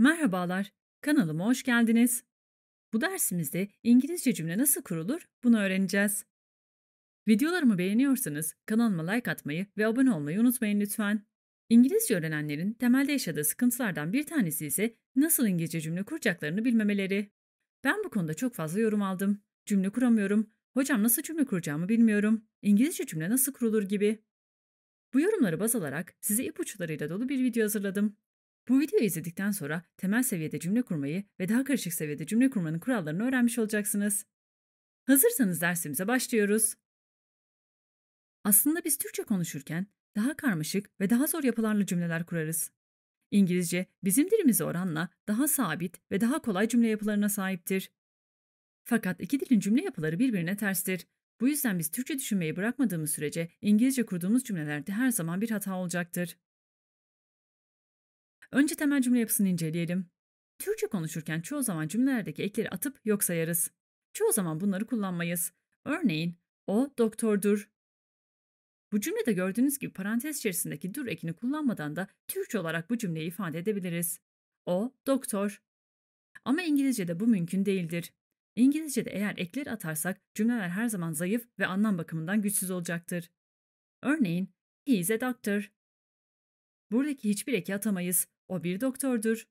Merhabalar, kanalıma hoş geldiniz. Bu dersimizde İngilizce cümle nasıl kurulur bunu öğreneceğiz. Videolarımı beğeniyorsanız kanalıma like atmayı ve abone olmayı unutmayın lütfen. İngilizce öğrenenlerin temelde yaşadığı sıkıntılardan bir tanesi ise nasıl İngilizce cümle kuracaklarını bilmemeleri. Ben bu konuda çok fazla yorum aldım. Cümle kuramıyorum, hocam nasıl cümle kuracağımı bilmiyorum, İngilizce cümle nasıl kurulur gibi. Bu yorumları baz alarak size ipuçlarıyla dolu bir video hazırladım. Bu videoyu izledikten sonra temel seviyede cümle kurmayı ve daha karışık seviyede cümle kurmanın kurallarını öğrenmiş olacaksınız. Hazırsanız dersimize başlıyoruz. Aslında biz Türkçe konuşurken daha karmaşık ve daha zor yapılarla cümleler kurarız. İngilizce bizim dilimize oranla daha sabit ve daha kolay cümle yapılarına sahiptir. Fakat iki dilin cümle yapıları birbirine terstir. Bu yüzden biz Türkçe düşünmeyi bırakmadığımız sürece İngilizce kurduğumuz cümlelerde her zaman bir hata olacaktır. Önce temel cümle yapısını inceleyelim. Türkçe konuşurken çoğu zaman cümlelerdeki ekleri atıp yok sayarız. Çoğu zaman bunları kullanmayız. Örneğin, o doktordur. Bu cümlede gördüğünüz gibi parantez içerisindeki dur ekini kullanmadan da Türkçe olarak bu cümleyi ifade edebiliriz. O doktor. Ama İngilizce'de bu mümkün değildir. İngilizce'de eğer ekleri atarsak cümleler her zaman zayıf ve anlam bakımından güçsüz olacaktır. Örneğin, he is a doctor. Buradaki hiçbir eki atamayız. O bir doktordur.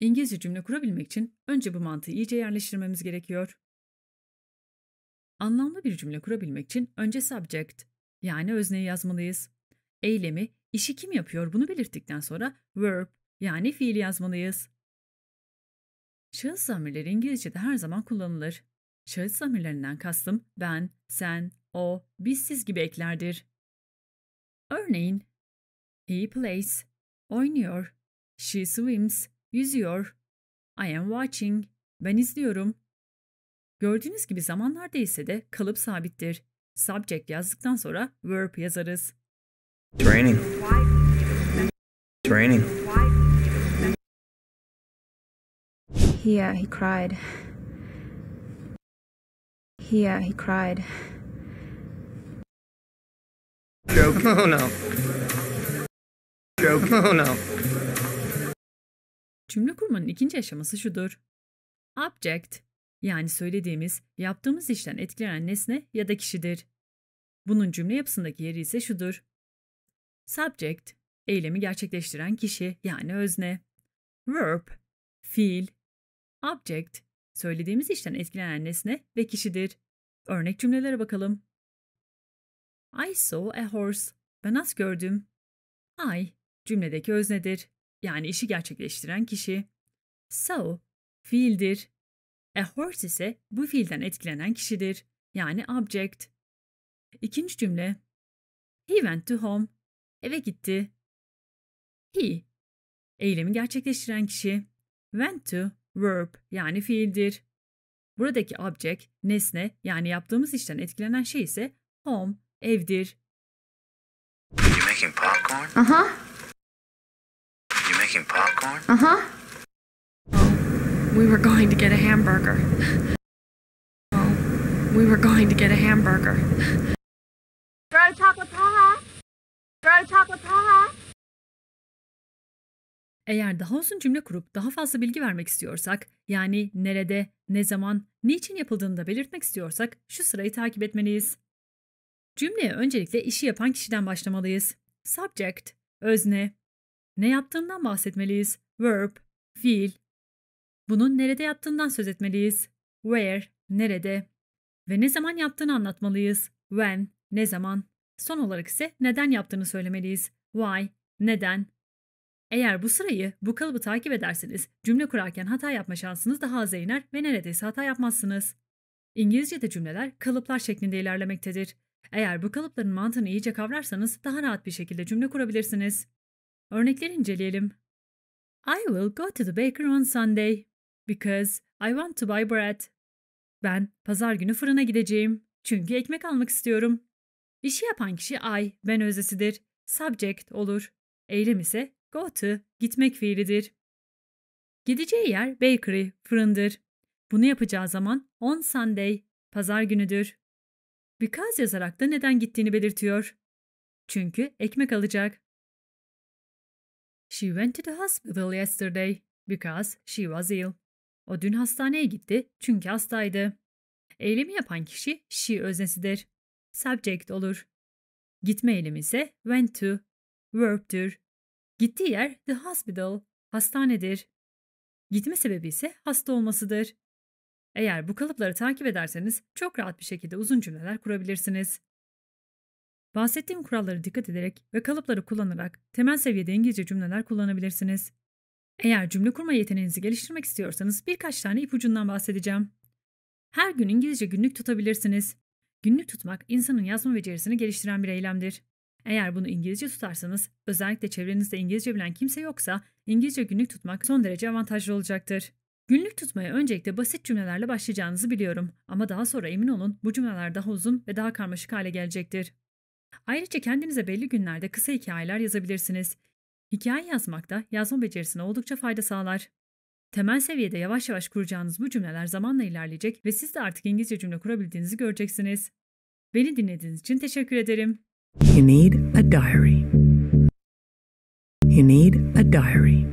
İngilizce cümle kurabilmek için önce bu mantığı iyice yerleştirmemiz gerekiyor. Anlamlı bir cümle kurabilmek için önce subject yani özneyi yazmalıyız. Eylemi, işi kim yapıyor bunu belirttikten sonra verb yani fiil yazmalıyız. Şahıs zamirleri İngilizce'de her zaman kullanılır. Şahıs zamirlerinden kastım ben, sen, o, biz, siz gibi eklerdir. Örneğin, he plays Oynuyor. She swims. Yüzüyor. I am watching. Ben izliyorum. Gördüğünüz gibi zamanlar değilse de kalıp sabittir. Subject yazdıktan sonra verb yazarız. It's raining. It's raining. Yeah, he cried. Here he cried. Joke. oh no joke. Oh no. Cümle kurmanın ikinci aşaması şudur. Object yani söylediğimiz, yaptığımız işten etkilenen nesne ya da kişidir. Bunun cümle yapısındaki yeri ise şudur. Subject, eylemi gerçekleştiren kişi yani özne. Verb, fiil. Object, söylediğimiz işten etkilenen nesne ve kişidir. Örnek cümlelere bakalım. I saw a horse. Ben as gördüm. I, cümledeki öznedir, yani işi gerçekleştiren kişi. So, fiildir. A horse ise bu fiilden etkilenen kişidir, yani object. İkinci cümle. He went to home. Eve gitti. He, eylemi gerçekleştiren kişi. Went to, verb yani fiildir. Buradaki object, nesne yani yaptığımız işten etkilenen şey ise home, evdir. You making popcorn? Aha. Uh -huh making popcorn? Uh huh. Oh, we were going to get a hamburger. Oh, we were going to get a hamburger. Throw chocolate pie. Throw chocolate pie. Eğer daha uzun cümle kurup daha fazla bilgi vermek istiyorsak, yani nerede, ne zaman, niçin yapıldığını da belirtmek istiyorsak şu sırayı takip etmeliyiz. Cümleye öncelikle işi yapan kişiden başlamalıyız. Subject, özne, ne yaptığından bahsetmeliyiz. Verb, fiil. Bunun nerede yaptığından söz etmeliyiz. Where, nerede. Ve ne zaman yaptığını anlatmalıyız. When, ne zaman. Son olarak ise neden yaptığını söylemeliyiz. Why, neden. Eğer bu sırayı, bu kalıbı takip ederseniz cümle kurarken hata yapma şansınız daha az iner ve neredeyse hata yapmazsınız. İngilizce'de cümleler kalıplar şeklinde ilerlemektedir. Eğer bu kalıpların mantığını iyice kavrarsanız daha rahat bir şekilde cümle kurabilirsiniz. Örnekleri inceleyelim. I will go to the baker on Sunday because I want to buy bread. Ben pazar günü fırına gideceğim çünkü ekmek almak istiyorum. İşi yapan kişi I, ben öznesidir. Subject olur. Eylem ise go to, gitmek fiilidir. Gideceği yer bakery, fırındır. Bunu yapacağı zaman on Sunday, pazar günüdür. Because yazarak da neden gittiğini belirtiyor. Çünkü ekmek alacak. She went to the hospital yesterday because she was ill. O dün hastaneye gitti çünkü hastaydı. Eylemi yapan kişi she öznesidir. Subject olur. Gitme eylemi ise went to, verb'tür. Gittiği yer the hospital, hastanedir. Gitme sebebi ise hasta olmasıdır. Eğer bu kalıpları takip ederseniz çok rahat bir şekilde uzun cümleler kurabilirsiniz. Bahsettiğim kurallara dikkat ederek ve kalıpları kullanarak temel seviyede İngilizce cümleler kullanabilirsiniz. Eğer cümle kurma yeteneğinizi geliştirmek istiyorsanız birkaç tane ipucundan bahsedeceğim. Her gün İngilizce günlük tutabilirsiniz. Günlük tutmak insanın yazma becerisini geliştiren bir eylemdir. Eğer bunu İngilizce tutarsanız, özellikle çevrenizde İngilizce bilen kimse yoksa İngilizce günlük tutmak son derece avantajlı olacaktır. Günlük tutmaya öncelikle basit cümlelerle başlayacağınızı biliyorum ama daha sonra emin olun bu cümleler daha uzun ve daha karmaşık hale gelecektir. Ayrıca kendinize belli günlerde kısa hikayeler yazabilirsiniz. Hikaye yazmak da yazma becerisine oldukça fayda sağlar. Temel seviyede yavaş yavaş kuracağınız bu cümleler zamanla ilerleyecek ve siz de artık İngilizce cümle kurabildiğinizi göreceksiniz. Beni dinlediğiniz için teşekkür ederim. You need a diary. You need a diary.